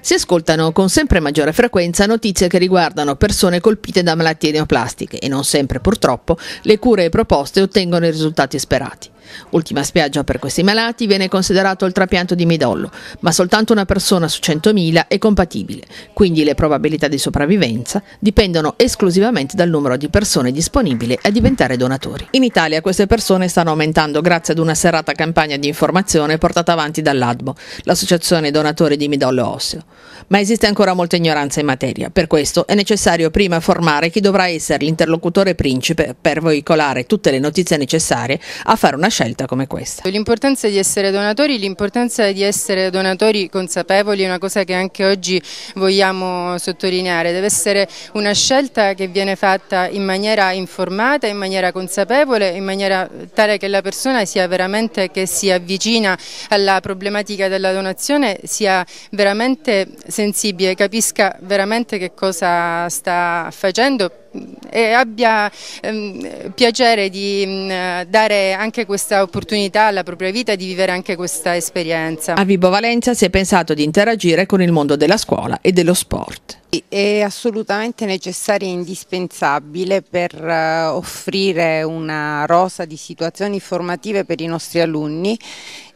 si ascoltano con sempre maggiore frequenza notizie che riguardano persone colpite da malattie neoplastiche e non sempre purtroppo le cure proposte ottengono i risultati sperati. Ultima spiaggia per questi malati viene considerato il trapianto di midollo, ma soltanto una persona su 100.000 è compatibile, quindi le probabilità di sopravvivenza dipendono esclusivamente dal numero di persone disponibili a diventare donatori. In Italia queste persone stanno aumentando grazie ad una serrata campagna di informazione portata avanti dall'ADBO, l'associazione donatori di midollo osseo. Ma esiste ancora molta ignoranza in materia, per questo è necessario prima formare chi dovrà essere l'interlocutore principe per veicolare tutte le notizie necessarie a fare una scelta scelta come questa. L'importanza di essere donatori, l'importanza di essere donatori consapevoli è una cosa che anche oggi vogliamo sottolineare, deve essere una scelta che viene fatta in maniera informata, in maniera consapevole, in maniera tale che la persona sia veramente che si avvicina alla problematica della donazione, sia veramente sensibile, capisca veramente che cosa sta facendo e abbia ehm, piacere di mh, mm, dare anche questa opportunità alla propria vita di vivere anche questa esperienza. A Vibo Valencia si è pensato di interagire con il mondo della scuola e dello sport. È assolutamente necessario e indispensabile per eh, offrire una rosa di situazioni formative per i nostri alunni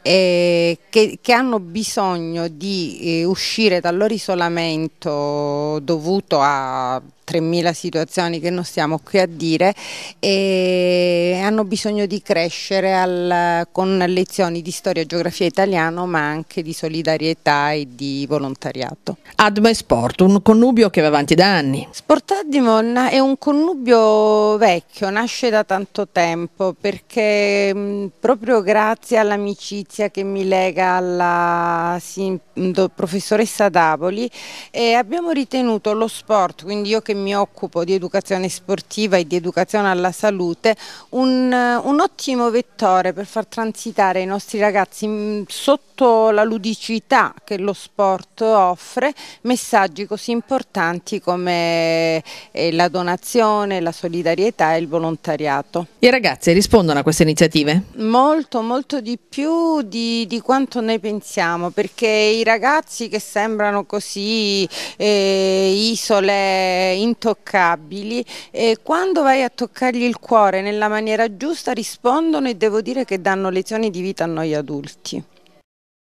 eh, che, che, hanno bisogno di eh, uscire dal loro isolamento dovuto a 3.000 situazioni che non stiamo qui a dire e hanno bisogno di crescere al, con lezioni di storia e geografia italiano ma anche di solidarietà e di volontariato. Adma e Sport, un connubio che va avanti da anni. Sport Admon è un connubio vecchio, nasce da tanto tempo perché mh, proprio grazie all'amicizia che mi lega alla sì, professoressa Davoli eh, abbiamo ritenuto lo sport, quindi io che mi mi occupo di educazione sportiva e di educazione alla salute, un, un ottimo vettore per far transitare i nostri ragazzi mm, sotto la ludicità che lo sport offre, messaggi così importanti come eh, la donazione, la solidarietà e il volontariato. I ragazzi rispondono a queste iniziative? Molto, molto di più di, di quanto noi pensiamo, perché i ragazzi che sembrano così eh, isole in intoccabili e quando vai a toccargli il cuore nella maniera giusta rispondono e devo dire che danno lezioni di vita a noi adulti.